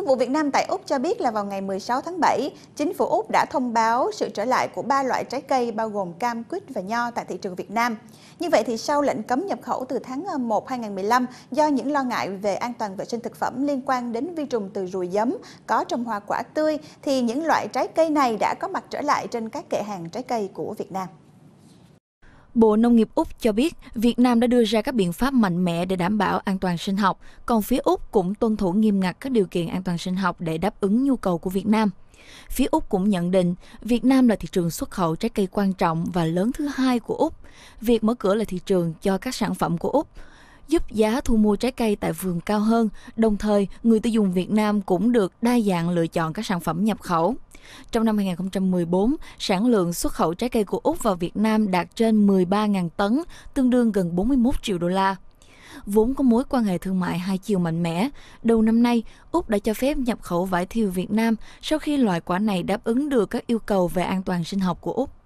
Thương vụ Việt Nam tại Úc cho biết là vào ngày 16 tháng 7, chính phủ Úc đã thông báo sự trở lại của ba loại trái cây bao gồm cam, quýt và nho tại thị trường Việt Nam. Như vậy thì sau lệnh cấm nhập khẩu từ tháng 1 ờ, 2015 do những lo ngại về an toàn vệ sinh thực phẩm liên quan đến vi trùng từ ruồi giấm có trong hoa quả tươi thì những loại trái cây này đã có mặt trở lại trên các kệ hàng trái cây của Việt Nam. Bộ Nông nghiệp Úc cho biết Việt Nam đã đưa ra các biện pháp mạnh mẽ để đảm bảo an toàn sinh học, còn phía Úc cũng tuân thủ nghiêm ngặt các điều kiện an toàn sinh học để đáp ứng nhu cầu của Việt Nam. Phía Úc cũng nhận định Việt Nam là thị trường xuất khẩu trái cây quan trọng và lớn thứ hai của Úc. Việc mở cửa là thị trường cho các sản phẩm của Úc giúp giá thu mua trái cây tại vườn cao hơn, đồng thời người tiêu dùng Việt Nam cũng được đa dạng lựa chọn các sản phẩm nhập khẩu. Trong năm 2014, sản lượng xuất khẩu trái cây của Úc vào Việt Nam đạt trên 13.000 tấn, tương đương gần 41 triệu đô la vốn có mối quan hệ thương mại hai chiều mạnh mẽ. Đầu năm nay, Úc đã cho phép nhập khẩu vải thiều Việt Nam sau khi loại quả này đáp ứng được các yêu cầu về an toàn sinh học của Úc.